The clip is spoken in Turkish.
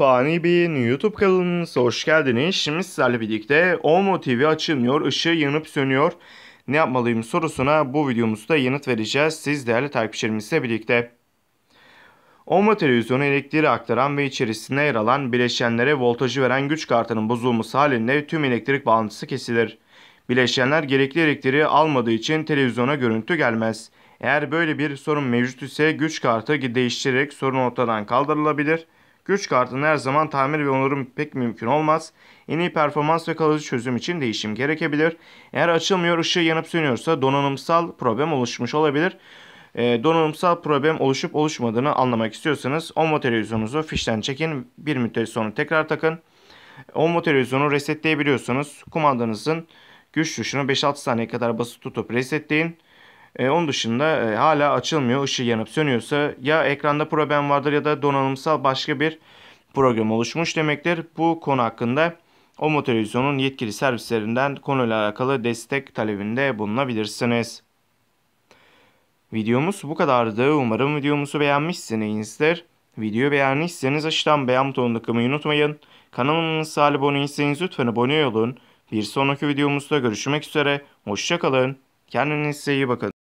Fani Bey'in YouTube kanalımıza hoş geldiniz. Şimdi sizlerle birlikte o TV açılmıyor, ışığı yanıp sönüyor. Ne yapmalıyım sorusuna bu videomuzda yanıt vereceğiz siz değerli takipçilerimizle birlikte. Omo televizyonu elektriği aktaran ve içerisinde yer alan bileşenlere voltajı veren güç kartının bozulması halinde tüm elektrik bağlantısı kesilir. Bileşenler gerekli elektriği almadığı için televizyona görüntü gelmez. Eğer böyle bir sorun mevcut ise güç kartı değiştirerek sorun ortadan kaldırılabilir Güç kartını her zaman tamir ve onurum pek mümkün olmaz. En iyi performans ve kalıcı çözüm için değişim gerekebilir. Eğer açılmıyor ışığı yanıp sönüyorsa donanımsal problem oluşmuş olabilir. E, donanımsal problem oluşup oluşmadığını anlamak istiyorsanız OMO televizyonunuzu fişten çekin. Bir müddet sonra tekrar takın. OMO televizyonu resetleyebiliyorsunuz. Kumandanızın güç tuşunu 5-6 saniye kadar basılı tutup resetleyin. E, onun dışında e, hala açılmıyor. Işığı yanıp sönüyorsa ya ekranda problem vardır ya da donanımsal başka bir program oluşmuş demektir. Bu konu hakkında Omo Televizyon'un yetkili servislerinden konuyla alakalı destek talebinde bulunabilirsiniz. Videomuz bu kadardı. Umarım videomuzu beğenmişsinizdir. Videoyu beğendiyseniz aşağıdan beğen butonuna tıklamayı unutmayın. Kanalımıza abone değilseniz lütfen abone olun. Bir sonraki videomuzda görüşmek üzere. Hoşçakalın. Kendinize iyi bakın.